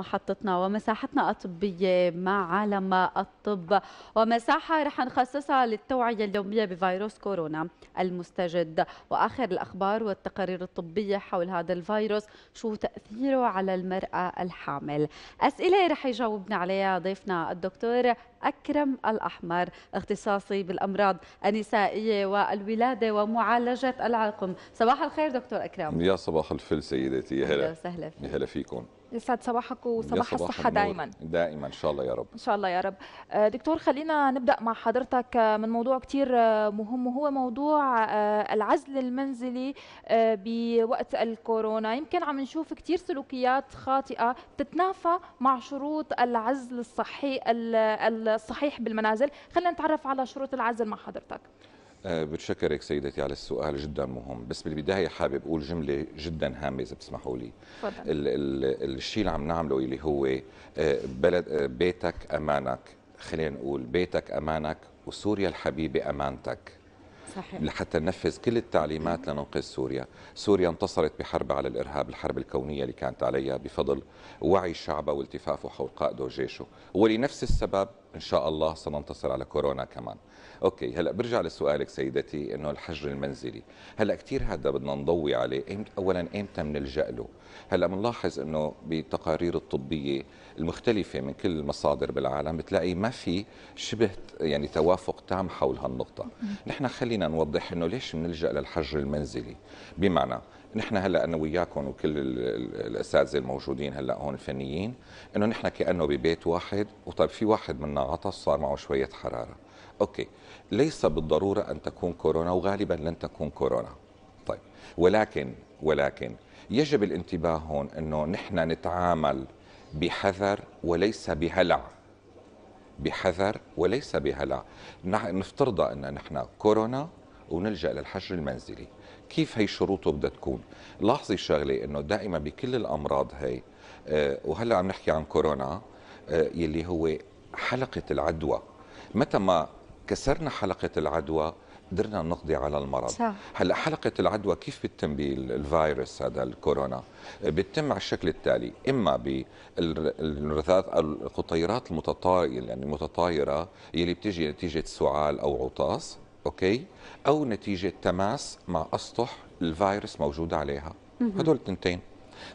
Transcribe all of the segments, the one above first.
محطتنا ومساحتنا الطبية مع عالم الطب ومساحة رح نخصصها للتوعية اليومية بفيروس كورونا المستجد وآخر الأخبار والتقارير الطبية حول هذا الفيروس شو تأثيره على المرأة الحامل أسئلة رح يجاوبنا عليها ضيفنا الدكتور أكرم الأحمر اختصاصي بالأمراض النسائية والولادة ومعالجة العقم صباح الخير دكتور أكرم يا صباح الفل سيدتي يا هلا وسهلا فيك هلا فيكم يسعد صباحك وصباح الصحة دائما دائما إن شاء الله يا رب إن شاء الله يا رب آه، دكتور خلينا نبدأ مع حضرتك آه، من موضوع كتير آه، مهم وهو موضوع العزل المنزلي بوقت الكورونا يمكن عم نشوف كتير سلوكيات خاطئة تتنافى مع شروط العزل الصحي الصحيح بالمنازل خلينا نتعرف على شروط العزل مع حضرتك آه، بتشكرك سيدتي على السؤال جدا مهم بس بالبداية حابب أقول جملة جدا هامة إذا بتسمحوا لي الشيء اللي عم نعمله اللي هو آه، بلد آه، بيتك أمانك خلينا نقول بيتك أمانك وسوريا الحبيبة أمانتك صحيح. لحتى ننفذ كل التعليمات لننقذ سوريا سوريا انتصرت بحرب على الإرهاب الحرب الكونية اللي كانت عليها بفضل وعي شعبها والتفافه حول قائده وجيشه ولنفس السبب إن شاء الله سننتصر على كورونا كمان اوكي هلا برجع لسؤالك سيدتي انه الحجر المنزلي هلا كثير هذا بدنا نضوي عليه اولا امتى بنلجا له هلا بنلاحظ انه بالتقارير الطبيه المختلفه من كل المصادر بالعالم بتلاقي ما في شبه يعني توافق تام حول هالنقطه نحن خلينا نوضح انه ليش بنلجا للحجر المنزلي بمعنى نحن هلا انا وياكم وكل الاساتذه الموجودين هلا هون الفنيين انه نحن كانه ببيت واحد وطيب في واحد منا عطس صار معه شويه حراره أوكي ليس بالضرورة أن تكون كورونا وغالبا لن تكون كورونا طيب ولكن ولكن يجب الانتباه هون أنه نحن نتعامل بحذر وليس بهلع بحذر وليس بهلع نفترضها أن نحن كورونا ونلجأ للحجر المنزلي كيف هي شروطه بدها تكون لاحظي شغلة أنه دائما بكل الأمراض هي آه، وهلأ عم نحكي عن كورونا آه، يلي هو حلقة العدوى متى ما كسرنا حلقة العدوى قدرنا نقضي على المرض صح. هلا حلقة العدوى كيف بتتم بالفيروس هذا الكورونا بتتم على الشكل التالي إما بالرذاذ أو القطيرات المتطايرة يعني المتطايرة يلي بتجي نتيجة سعال أو عطاس أوكي أو نتيجة تماس مع أسطح الفيروس موجودة عليها هدول التنتين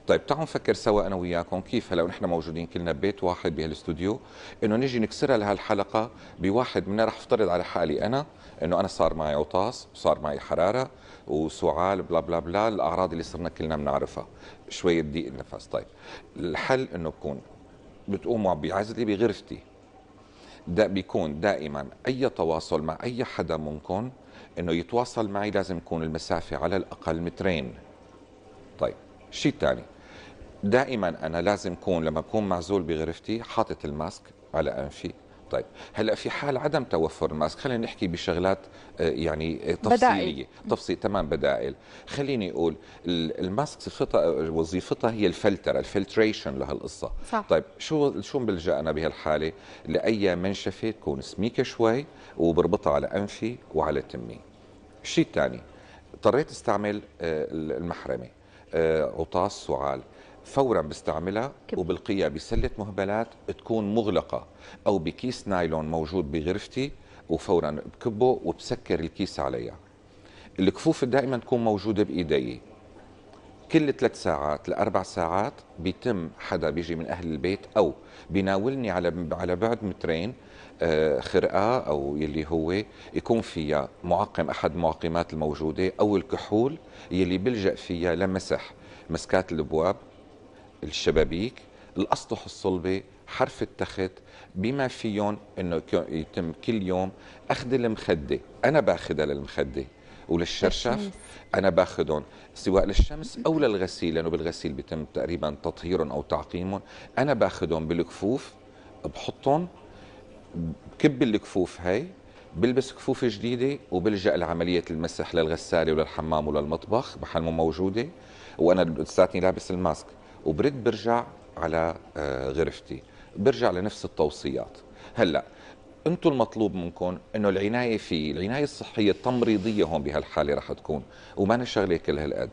طيب تعالوا نفكر سوا انا وياكم كيف هلا ونحن موجودين كلنا ببيت واحد بهالاستوديو انه نجي نكسرها لهالحلقه بواحد منها رح افترض على حالي انا انه انا صار معي عطاس وصار معي حراره وسعال بلا بلا بلا الاعراض اللي صرنا كلنا بنعرفها شويه ضيق النفس طيب الحل انه بكون بتقوموا بعزلي بغرفتي ده بيكون دائما اي تواصل مع اي حدا منكم انه يتواصل معي لازم يكون المسافه على الاقل مترين طيب الشيء الثاني دائما انا لازم اكون لما بكون معزول بغرفتي حاطط الماسك على انفي طيب هلا في حال عدم توفر الماسك خلينا نحكي بشغلات آه، يعني آه، تفصيليه تفصيل تمام بدائل خليني اقول الماسك وظيفتها هي الفلتره الفلتريشن لهالقصه صح. طيب شو شو بلجا انا بهالحاله لاي منشفه تكون سميكه شوي وبربطها على انفي وعلى تمي الشيء الثاني اضطريت استعمل آه، المحرمه عطاس آه، سعال فورا بستعملها وبلقيها بسله مهبلات تكون مغلقه او بكيس نايلون موجود بغرفتي وفورا بكبه وبسكر الكيس عليها الكفوف دائما تكون موجوده بايدي كل ثلاث ساعات لاربع ساعات بيتم حدا بيجي من اهل البيت او بيناولني على على بعد مترين آه، خرقه او يلي هو يكون فيها معقم احد المعقمات الموجوده او الكحول يلي بلجا فيها لمسح مسكات الابواب الشبابيك الاسطح الصلبه حرف التخت بما فيهم انه يتم كل يوم اخذ المخده انا باخذها للمخده وللشرشف انا باخذهم سواء للشمس او للغسيل لانه بالغسيل بيتم تقريبا تطهيرهم او تعقيمهم انا باخذهم بالكفوف بحطهم بكب الكفوف هاي بلبس كفوف جديدة وبلجأ لعملية المسح للغسالة وللحمام وللمطبخ محل مو موجودة وأنا لساتني لابس الماسك وبرد برجع على آه، غرفتي برجع لنفس التوصيات هلا انتم المطلوب منكم انه العنايه فيه العنايه الصحيه التمريضيه هون بهالحاله رح تكون وما شغله كل هالقد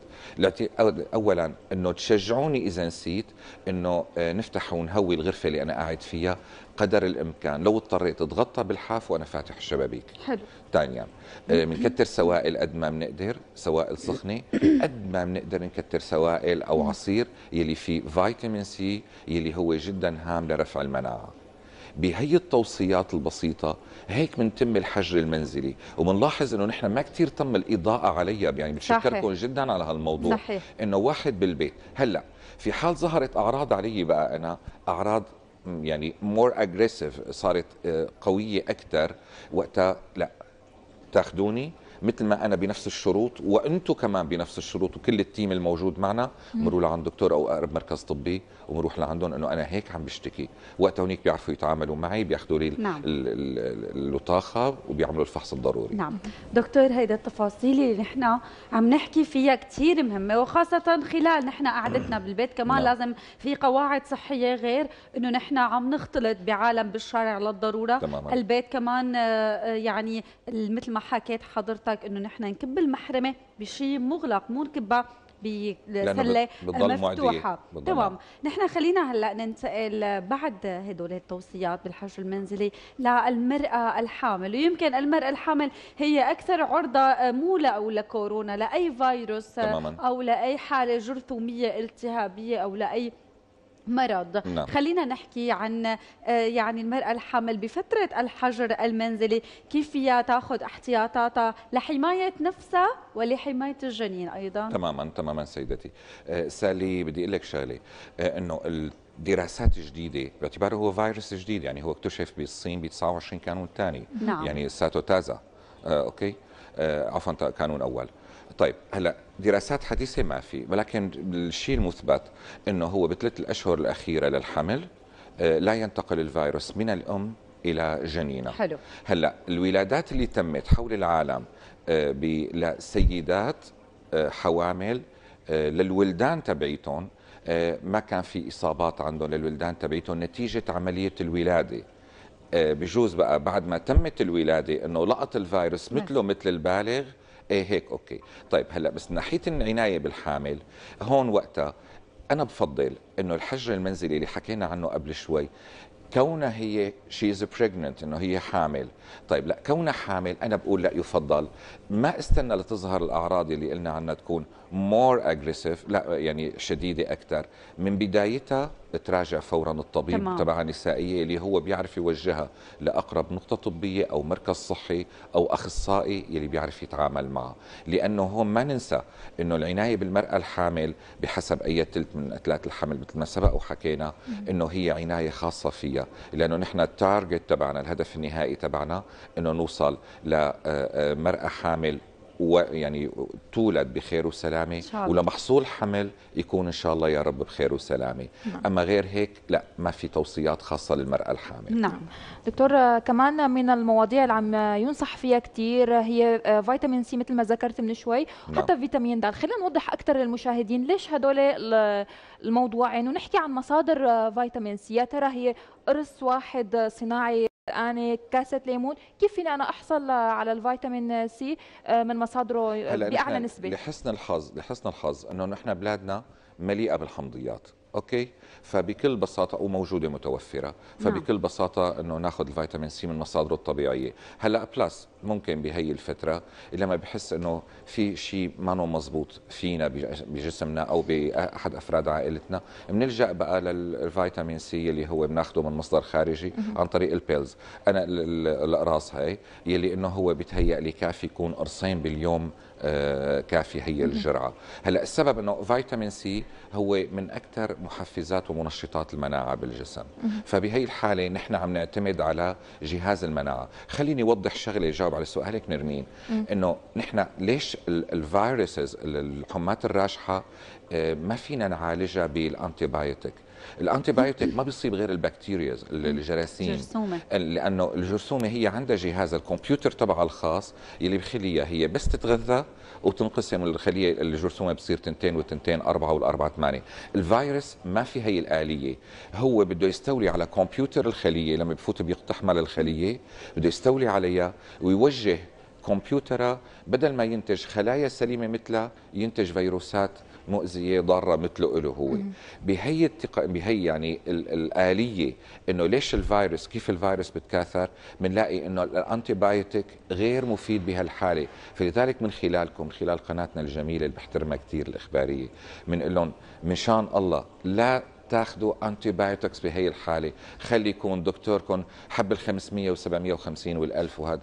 اولا انه تشجعوني اذا نسيت انه آه، نفتح ونهوي الغرفه اللي انا قاعد فيها قدر الامكان لو اضطريت اتغطى بالحاف وانا فاتح الشبابيك حلو ثانيا بنكتر آه، سوائل قد ما بنقدر سوائل سخنه قد ما بنقدر نكتر سوائل او عصير يلي فيه فيتامين سي يلي هو جدا هام لرفع المناعه بهي التوصيات البسيطة هيك بنتم الحجر المنزلي وبنلاحظ انه نحن ما كثير تم الاضاءة عليها يعني بتشكركم جدا على هالموضوع صحيح. انه واحد بالبيت هلا في حال ظهرت اعراض علي بقى انا اعراض يعني مور اجريسيف صارت آه، قويه اكثر وقتها لا تاخذوني مثل ما انا بنفس الشروط وانتم كمان بنفس الشروط وكل التيم الموجود معنا بنروح لعند دكتور او اقرب مركز طبي وبنروح لعندهم انه انا هيك عم بشتكي وقتها هونيك بيعرفوا يتعاملوا معي بياخذوا لي نعم. اللطاخه وبيعملوا الفحص الضروري نعم دكتور هيدا التفاصيل اللي نحن عم نحكي فيها كثير مهمه وخاصه خلال نحن قعدتنا بالبيت كمان نعم. لازم في قواعد صحيه غير انه نحن عم نختلط بعالم بالشارع للضروره تماما. البيت كمان آه، آه، يعني مثل ما حكيت حضرتك قصدك انه نحن نكب المحرمه بشيء مغلق مو نكبها بسله مفتوحه تمام نحن خلينا هلا ننتقل بعد هدول التوصيات بالحج المنزلي للمراه الحامل ويمكن المراه الحامل هي اكثر عرضه آه، مو لأو لكورونا لاي فيروس آه، تماما. او لاي حاله جرثوميه التهابيه او لاي مرض نعم. خلينا نحكي عن آه، يعني المرأة الحامل بفترة الحجر المنزلي كيف فيها تاخذ احتياطاتها لحماية نفسها ولحماية الجنين أيضا تماما تماما سيدتي آه، سالي بدي أقول لك شغلة آه، أنه دراسات جديده باعتباره هو فيروس جديد يعني هو اكتشف بالصين ب 29 كانون الثاني نعم. يعني ساتو تازا اوكي عفوا كانون اول طيب هلا دراسات حديثه ما في ولكن الشيء المثبت انه هو بثلاث الاشهر الاخيره للحمل آه، لا ينتقل الفيروس من الام الى جنينه حلو هلا الولادات اللي تمت حول العالم آه، لسيدات آه، حوامل للولدان تبعيتهم ما كان في اصابات عندهم للولدان تبعيتهم نتيجه عمليه الولاده بجوز بقى بعد ما تمت الولاده انه لقط الفيروس نعم. مثله مثل البالغ ايه هيك اوكي طيب هلا بس ناحيه العنايه بالحامل هون وقتها انا بفضل انه الحجر المنزلي اللي حكينا عنه قبل شوي كونها هي شي از بريجننت انه هي حامل طيب لا كونها حامل انا بقول لا يفضل ما استنى لتظهر الاعراض اللي قلنا عنها تكون مور اجريسيف لا يعني شديده اكثر من بدايتها تراجع فورا الطبيب تمام. تبع النسائيه اللي هو بيعرف يوجهها لاقرب نقطه طبيه او مركز صحي او اخصائي اللي بيعرف يتعامل معها لانه هون ما ننسى انه العنايه بالمراه الحامل بحسب اي ثلث من اتلات الحمل مثل ما سبق وحكينا انه هي عنايه خاصه فيها لانه نحن التارجت تبعنا الهدف النهائي تبعنا انه نوصل لمراه آه، آه، حامل الحمل ويعني تولد بخير وسلامة ولمحصول حمل يكون إن شاء الله يا رب بخير وسلامة نعم. أما غير هيك لا ما في توصيات خاصة للمرأة الحامل نعم دكتور آه، كمان من المواضيع اللي عم ينصح فيها كثير آه، هي آه، فيتامين سي مثل ما ذكرت من شوي نعم. حتى فيتامين د خلينا نوضح أكثر للمشاهدين ليش هدول الموضوعين ونحكي عن مصادر فيتامين سي يا ترى هي قرص واحد صناعي انا كاسه ليمون كيف فيني انا احصل على الفيتامين سي آه، من مصادره باعلى نسبه لحسن الحظ لحسن الحظ انه نحن بلادنا مليئه بالحمضيات اوكي فبكل بساطه وموجوده متوفره فبكل نعم. بساطه انه ناخذ الفيتامين سي من مصادره الطبيعيه هلا بلس ممكن بهي الفتره لما بحس انه في شيء ما مزبوط فينا بجسمنا او باحد افراد عائلتنا بنلجا بقى للفيتامين سي اللي هو بناخده من مصدر خارجي عن طريق البيلز انا الاقراص هاي يلي انه هو بتهيأ لي كافي يكون قرصين باليوم آه، كافي هي الجرعه هلا السبب انه فيتامين سي هو من اكثر محفزات ومنشطات المناعة بالجسم فبهي الحالة نحن عم نعتمد على جهاز المناعة خليني أوضح شغلة جاوب على سؤالك نرمين أنه نحن ليش الفيروسز الحمات الراجحة آه، ما فينا نعالجها بالأنتيبايوتيك الانتي بايوتيك ما بيصيب غير البكتيريا الجراثيم لانه الجرثومه هي عندها جهاز الكمبيوتر تبعها الخاص يلي بخليها هي بس تتغذى وتنقسم الخليه الجرثومه بتصير تنتين وتنتين اربعه والاربعه ثمانيه، الفيروس ما في هي الاليه، هو بده يستولي على كمبيوتر الخليه لما بفوت بيقتحمل الخليه بده يستولي عليها ويوجه كمبيوترها بدل ما ينتج خلايا سليمه مثلها ينتج فيروسات مؤذيه ضاره مثله له هو بهي التق... بهي يعني ال... الاليه انه ليش الفيروس كيف الفيروس بتكاثر بنلاقي انه الانتي بايوتيك غير مفيد بهالحاله فلذلك من خلالكم من خلال قناتنا الجميله اللي بحترمها كثير الاخباريه بنقول لهم مشان الله لا تاخذوا انتي بايوتكس بهي الحاله خلي يكون دكتوركم حب ال 500 و750 وال1000 وهذا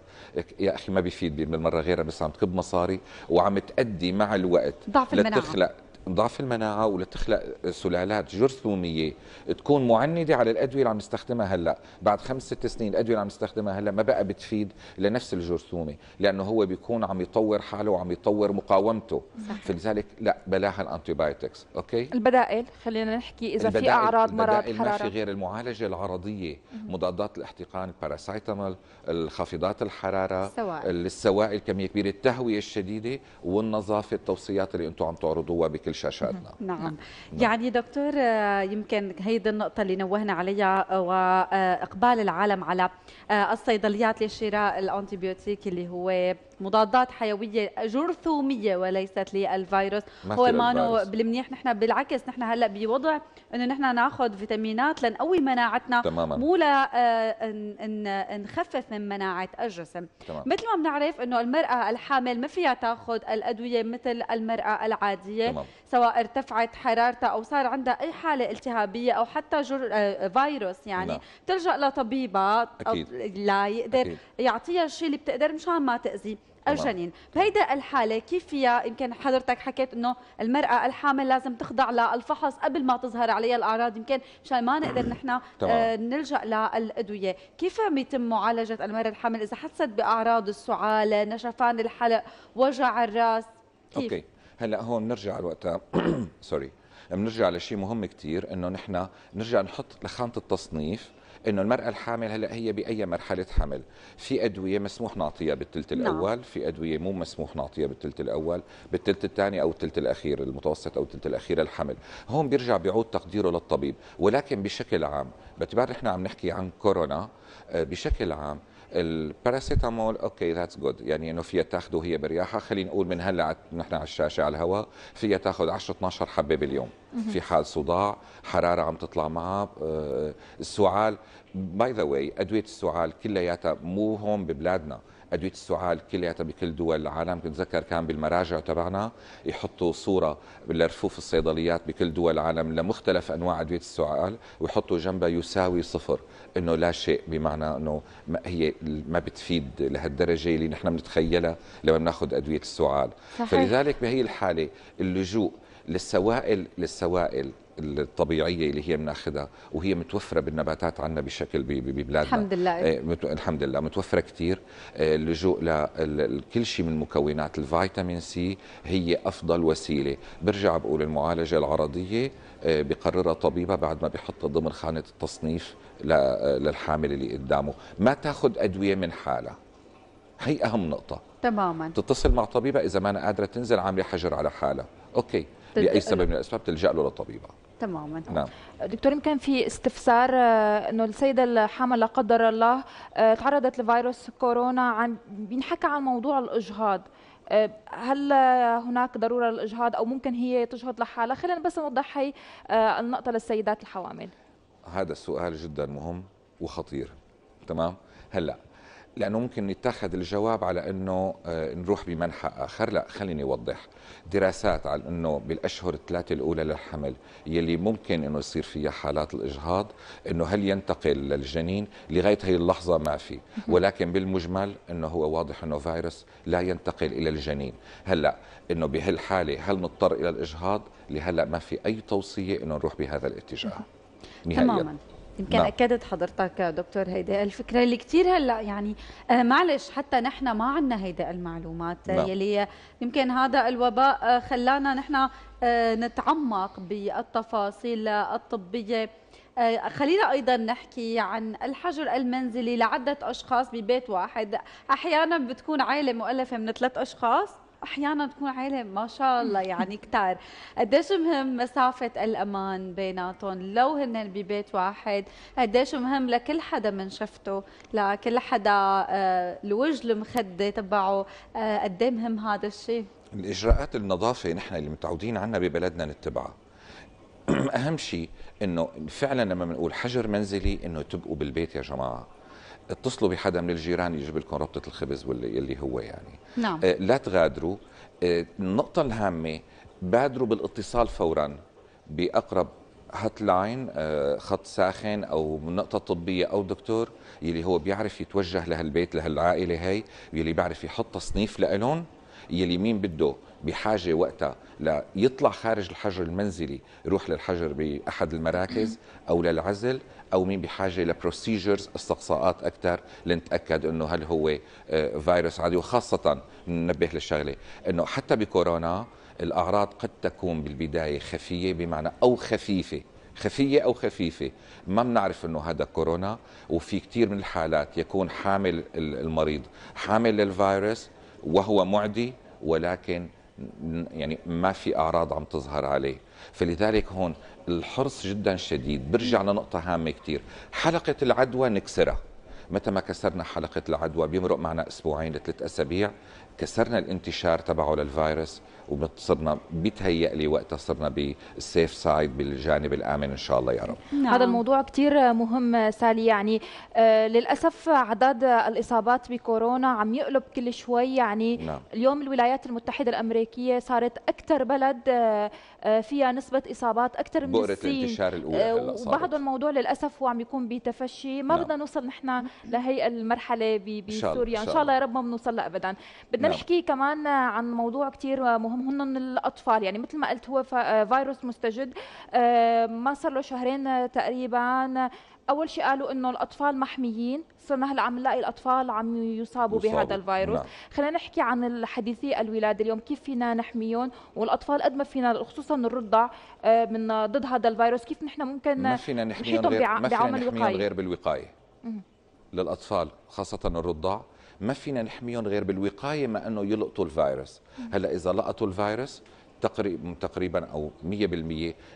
يا اخي ما بيفيد بالمره غيرها بس عم تكب مصاري وعم تأدي مع الوقت ضعف المناعه لتخلق ضعف المناعه ولتخلق سلالات جرثوميه تكون معنده على الادويه اللي عم نستخدمها هلا بعد خمس ست سنين الادويه اللي عم نستخدمها هلا ما بقى بتفيد لنفس الجرثومه لانه هو بيكون عم يطور حاله وعم يطور مقاومته فلذلك لا بلاها الانتيبايوتكس اوكي البدائل خلينا نحكي اذا في اعراض مرض حراره البدائل ما في غير المعالجه العرضيه مضادات الاحتقان الباراسيتامول الخافضات الحراره السوائل السوائل كميه كبيره التهويه الشديده والنظافه التوصيات اللي انتم عم تعرضوها بكل كل شاشاتنا نعم. نعم. يعني دكتور آه، يمكن هيدي النقطة اللي نوهنا عليها آه، وإقبال آه، العالم على الصيدليات لشراء الأنتيبيوتيك اللي هو مضادات حيوية جرثومية وليست للفيروس ما هو ما بالمنيح نحن بالعكس نحن هلا بوضع انه نحن ناخذ فيتامينات لنقوي مناعتنا تماما مو نخفف من مناعة الجسم تمام. مثل ما بنعرف انه المرأة الحامل ما فيها تاخذ الأدوية مثل المرأة العادية تمام. سواء ارتفعت حرارتها أو صار عندها أي حالة التهابية أو حتى جر... آه، فيروس يعني لا. نعم. تلجأ لطبيبة أكيد. لا يقدر أكيد. يعطيها الشيء اللي بتقدر مشان ما تأذي الجنين بهيدا الحاله كيف فيها يمكن حضرتك حكيت انه المراه الحامل لازم تخضع للفحص قبل ما تظهر عليها الاعراض يمكن مشان ما نقدر نحن آه، نلجا للادويه كيف يتم معالجه المراه الحامل اذا حست باعراض السعاله نشفان الحلق وجع الراس كيف؟ أوكي. هلا هون بنرجع لوقتها سوري بنرجع لشيء مهم كثير انه نحن نرجع نحط لخانه التصنيف انه المراه الحامل هلا هي باي مرحله حمل في ادويه مسموح نعطيها بالثلث نعم. الاول نعم. في ادويه مو مسموح نعطيها بالثلث الاول بالثلث الثاني او الثلث الاخير المتوسط او الثلث الاخير الحمل هون بيرجع بيعود تقديره للطبيب ولكن بشكل عام باعتبار نحن عم نحكي عن كورونا آه، بشكل عام الباراسيتامول اوكي ذاتس جود يعني انه فيها تاخده هي برياحه خلينا نقول من هلا نحن على الشاشه على الهواء فيها تاخذ 10 12 حبه باليوم في حال صداع حراره عم تطلع معها آه، السعال باي ذا واي ادويه السعال كلياتها مو هون ببلادنا ادويه السعال كلياتها بكل دول العالم بتذكر كان بالمراجع تبعنا يحطوا صوره لرفوف الصيدليات بكل دول العالم لمختلف انواع ادويه السعال ويحطوا جنبها يساوي صفر انه لا شيء بمعنى انه ما هي ما بتفيد لهالدرجه اللي نحن بنتخيلها لما بناخذ ادويه السعال صحيح. فلذلك بهي الحاله اللجوء للسوائل للسوائل الطبيعيه اللي هي بناخذها وهي متوفره بالنباتات عندنا بشكل ببلادنا الحمد لله آه، مت... الحمد لله متوفره كثير آه، اللجوء لكل شيء من مكونات الفيتامين سي هي افضل وسيله برجع بقول المعالجه العرضيه آه، بقررها طبيبها بعد ما بيحطها ضمن خانه التصنيف للحامل اللي قدامه ما تاخذ ادويه من حالها هي اهم نقطه تماما تتصل مع طبيبها اذا ما أنا قادره تنزل عامله حجر على حالها اوكي لاي سبب من الاسباب تلجا له للطبيبه تماما نعم دكتور يمكن في استفسار آه، انه السيده الحامل لا قدر الله آه، تعرضت لفيروس كورونا عن بينحكى عن موضوع الاجهاض آه، هل هناك ضروره للاجهاض او ممكن هي تجهض لحالها خلينا بس نوضح هي النقطه للسيدات الحوامل هذا السؤال جدا مهم وخطير تمام هلا لانه ممكن نتخذ الجواب على انه آه، نروح بمنحى اخر لا خليني اوضح دراسات على انه بالاشهر الثلاثه الاولى للحمل يلي ممكن انه يصير فيها حالات الاجهاض انه هل ينتقل للجنين لغايه هي اللحظه ما في ولكن بالمجمل انه هو واضح انه فيروس لا ينتقل الى الجنين هلا هل انه بهالحاله هل نضطر الى الاجهاض لهلا ما في اي توصيه انه نروح بهذا الاتجاه نهائيا تماما يمكن نعم. اكدت حضرتك دكتور هيدا الفكره اللي كثير هلا يعني آه، معلش حتى نحن ما عندنا هيدا المعلومات آه، نعم. يلي يمكن هذا الوباء آه، خلانا نحن نتعمق بالتفاصيل الطبيه خلينا ايضا نحكي عن الحجر المنزلي لعده اشخاص ببيت واحد احيانا بتكون عائله مؤلفه من ثلاث اشخاص احيانا تكون عائله ما شاء الله يعني كتار قديش مهم مسافه الامان بيناتهم لو هن ببيت واحد قديش مهم لكل حدا من شفته لكل حدا آه، الوجه المخده تبعه آه، قد مهم هذا الشيء الاجراءات النظافه نحن اللي متعودين عنها ببلدنا نتبعها اهم شيء انه فعلا لما بنقول حجر منزلي انه تبقوا بالبيت يا جماعه اتصلوا بحدا من الجيران يجيب لكم ربطه الخبز واللي اللي هو يعني نعم. آه، لا تغادروا آه، النقطه الهامه بادروا بالاتصال فورا باقرب هات لاين آه، خط ساخن او نقطه طبيه او دكتور يلي هو بيعرف يتوجه لهالبيت لهالعائله هي يلي بيعرف يحط تصنيف لالون يلي مين بده بحاجه وقتها ليطلع خارج الحجر المنزلي يروح للحجر باحد المراكز او للعزل او مين بحاجه لبروسيجرز استقصاءات اكثر لنتاكد انه هل هو آه، فيروس عادي وخاصه ننبه للشغله انه حتى بكورونا الاعراض قد تكون بالبدايه خفيه بمعنى او خفيفه خفية أو خفيفة ما بنعرف أنه هذا كورونا وفي كثير من الحالات يكون حامل المريض حامل للفيروس وهو معدي ولكن يعني ما في اعراض عم تظهر عليه فلذلك هون الحرص جدا شديد برجع لنقطه هامه كتير حلقه العدوى نكسرها متى ما كسرنا حلقة العدوى بيمرق معنا أسبوعين لثلاث أسابيع كسرنا الانتشار تبعه للفيروس وصرنا بيتهيأ لي وقتها صرنا بالسيف سايد بالجانب الامن ان شاء الله يا رب نعم. هذا الموضوع كثير مهم سالي يعني آه للاسف عدد الاصابات بكورونا عم يقلب كل شوي يعني نعم. اليوم الولايات المتحده الامريكيه صارت اكثر بلد آه آه، فيها نسبه اصابات اكثر من بؤره الانتشار الاولى آه، وبعض الموضوع للاسف هو عم يكون بتفشي ما نعم. بدنا نوصل نحن لهي المرحله بسوريا ان شاء الله يا رب ما بنوصل لها ابدا بدنا نعم. نحكي كمان عن موضوع كثير مهم هن الاطفال يعني مثل ما قلت هو آه، فيروس مستجد ما صار له شهرين تقريبا اول شيء قالوا انه الاطفال محميين صرنا هلا عم نلاقي الاطفال عم يصابوا بهذا الفيروس نعم. خلينا نحكي عن حديثي الولاده اليوم كيف فينا نحميهم والاطفال قد ما فينا خصوصا الرضع آه، من ضد هذا الفيروس كيف نحن ممكن ما فينا نحميهم غير ما فينا نحميهم غير بالوقايه للاطفال خاصه الرضع ما فينا نحميهم غير بالوقايه ما انه يلقطوا الفيروس هلا اذا لقطوا الفيروس تقريبا تقريبا او 100%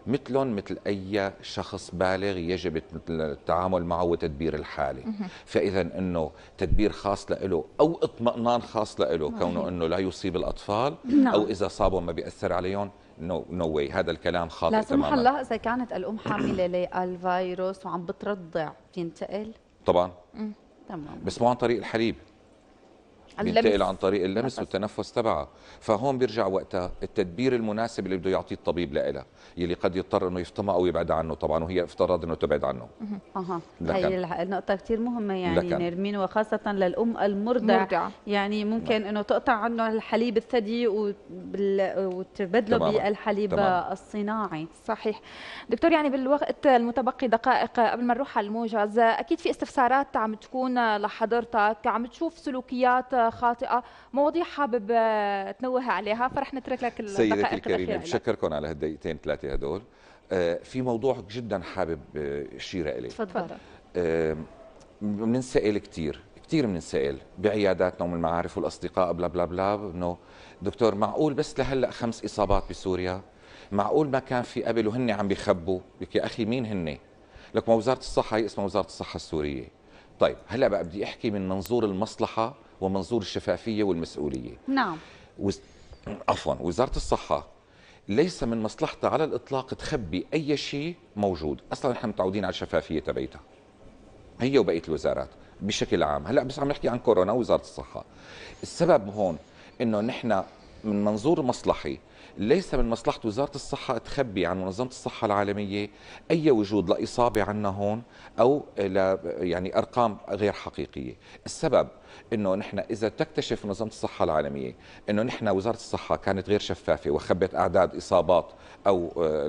مثلهم مثل اي شخص بالغ يجب التعامل معه وتدبير الحاله فاذا انه تدبير خاص له او اطمئنان خاص له كونه انه لا يصيب الاطفال او نعم. اذا صابهم ما بياثر عليهم نو no, نو no هذا الكلام خاطئ تماما لا سمح الله اذا كانت الام حامله للفيروس وعم بترضع بينتقل طبعا تمام بس مو عن طريق الحليب بينتقل عن طريق اللمس والتنفس تبعها فهون بيرجع وقتها التدبير المناسب اللي بده يعطيه الطبيب لها يلي قد يضطر انه يفطمها او يبعد عنه طبعا وهي افتراض انه تبعد عنه اها هي النقطه كثير مهمه يعني لكن. نرمين وخاصه للام المرضع مرضع. يعني ممكن نعم. انه تقطع عنه الحليب الثدي وتبدله بالحليب تمام. الصناعي صحيح دكتور يعني بالوقت المتبقي دقائق قبل ما نروح على الموجز اكيد في استفسارات عم تكون لحضرتك عم تشوف سلوكيات خاطئه مواضيع حابب آه، تنوه عليها فرح نترك لك الدقائق سيدتي الكريمه بشكركم على هالدقيقتين ثلاثه هدول آه، في موضوع جدا حابب آه، اشير اليه تفضل بننسال كثير كثير بننسال بعياداتنا ومن المعارف والاصدقاء بلا بلا بلا انه دكتور معقول بس لهلا خمس اصابات بسوريا معقول ما كان في قبل وهن عم بيخبوا لك يا اخي مين هن لك ما وزاره الصحه هي اسمها وزاره الصحه السوريه طيب هلا بقى بدي احكي من منظور المصلحه ومنظور الشفافية والمسؤولية نعم وز... عفوا وزارة الصحة ليس من مصلحتها على الإطلاق تخبي أي شيء موجود أصلا نحن متعودين على الشفافية تبعيتها هي وبقية الوزارات بشكل عام هلا بس عم نحكي عن كورونا ووزارة الصحة السبب هون انه نحن من منظور مصلحي ليس من مصلحة وزارة الصحة تخبي عن منظمة الصحة العالمية أي وجود لإصابة عنا هون أو يعني أرقام غير حقيقية السبب انه نحن اذا تكتشف منظمه الصحه العالميه انه نحن وزاره الصحه كانت غير شفافه وخبت اعداد اصابات او آه،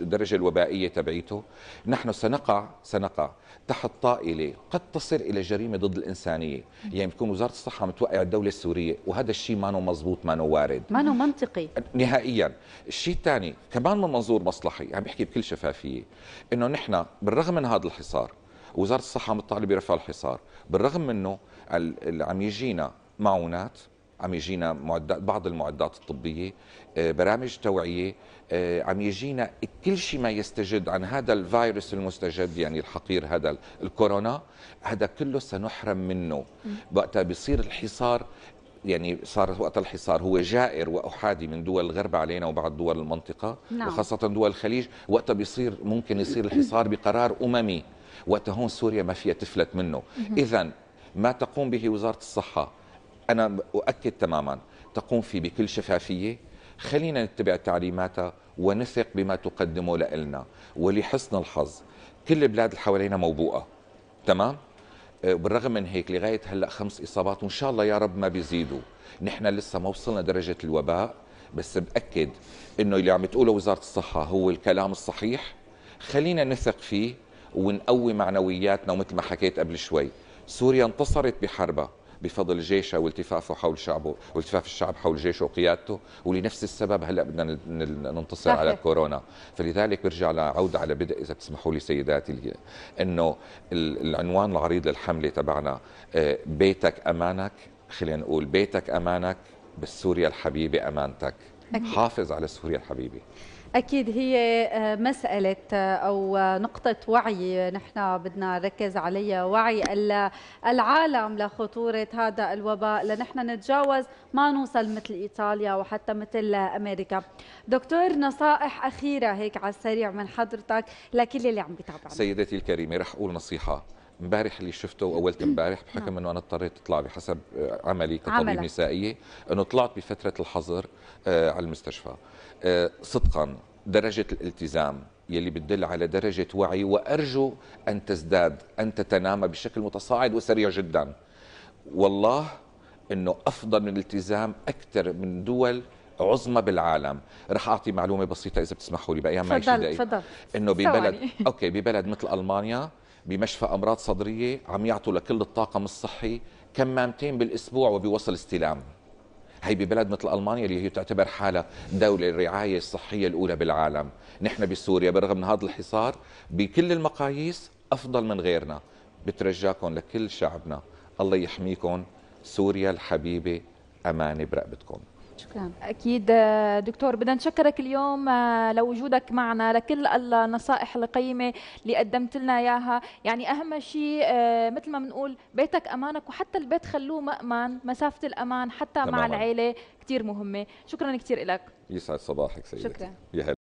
الدرجه الوبائيه تبعيته نحن سنقع سنقع تحت طائله قد تصل الى جريمه ضد الانسانيه يعني بتكون وزاره الصحه متوقع الدوله السوريه وهذا الشيء ما نو مزبوط ما نو وارد ما نو منطقي نهائيا الشيء الثاني كمان من منظور مصلحي عم يعني بحكي بكل شفافيه انه نحن بالرغم من هذا الحصار وزاره الصحه مطالبه برفع الحصار بالرغم منه اللي عم يجينا معونات عم يجينا معدات بعض المعدات الطبيه آه، برامج توعيه آه، عم يجينا كل شيء ما يستجد عن هذا الفيروس المستجد يعني الحقير هذا الكورونا هذا كله سنحرم منه وقتها بصير الحصار يعني صار وقت الحصار هو جائر واحادي من دول الغرب علينا وبعض دول المنطقه نعم. وخاصه دول الخليج وقتها بيصير ممكن يصير الحصار بقرار اممي وقتها هون سوريا ما فيها تفلت منه اذا ما تقوم به وزارة الصحة أنا أؤكد تماما تقوم فيه بكل شفافية خلينا نتبع تعليماتها ونثق بما تقدمه لإلنا ولحسن الحظ كل البلاد اللي حوالينا موبوءة تمام؟ أه، بالرغم من هيك لغاية هلأ خمس إصابات وإن شاء الله يا رب ما بيزيدوا نحن لسه ما وصلنا درجة الوباء بس بأكد إنه اللي عم تقوله وزارة الصحة هو الكلام الصحيح خلينا نثق فيه ونقوي معنوياتنا ومثل ما حكيت قبل شوي سوريا انتصرت بحربها بفضل جيشها والتفافه حول شعبه والتفاف الشعب حول جيشه وقيادته ولنفس السبب هلا بدنا ننتصر صحيح. على كورونا فلذلك برجع لعود على بدء اذا بتسمحوا لي سيداتي انه العنوان العريض للحمله تبعنا آه، بيتك امانك خلينا نقول بيتك امانك بالسوريا الحبيبه امانتك حافظ على سوريا الحبيبه أكيد هي آه، مسألة آه، أو آه، نقطة وعي نحن بدنا نركز عليها وعي العالم لخطورة هذا الوباء لنحن نتجاوز ما نوصل مثل إيطاليا وحتى مثل أمريكا دكتور نصائح أخيرة هيك على السريع من حضرتك لكل اللي عم بيتابعنا سيدتي الكريمة رح أقول نصيحة امبارح اللي شفته واول امبارح بحكم نعم. انه انا اضطريت اطلع بحسب آه، عملي كطبيب عملك. نسائيه انه طلعت بفتره الحظر آه، على المستشفى آه، صدقا درجه الالتزام يلي بتدل على درجه وعي وارجو ان تزداد ان تتنامى بشكل متصاعد وسريع جدا والله انه افضل من الالتزام اكثر من دول عظمى بالعالم رح اعطي معلومه بسيطه اذا بتسمحوا لي بايام ما تفضل انه ببلد اوكي ببلد مثل المانيا بمشفى امراض صدريه عم يعطوا لكل الطاقم الصحي كمامتين بالاسبوع وبيوصل استلام هي ببلد مثل المانيا اللي هي تعتبر حالها دوله الرعايه الصحيه الاولى بالعالم نحن بسوريا بالرغم من هذا الحصار بكل المقاييس افضل من غيرنا بترجاكم لكل شعبنا الله يحميكم سوريا الحبيبه امانه برقبتكم شكرا اكيد دكتور بدنا نشكرك اليوم آه، لوجودك معنا لكل النصائح القيمه اللي قدمت لنا اياها يعني اهم شيء آه، مثل ما بنقول بيتك امانك وحتى البيت خلوه مامن مسافه الامان حتى تمام. مع العيله كثير مهمه شكرا كثير لك يسعد صباحك سيدتي شكرا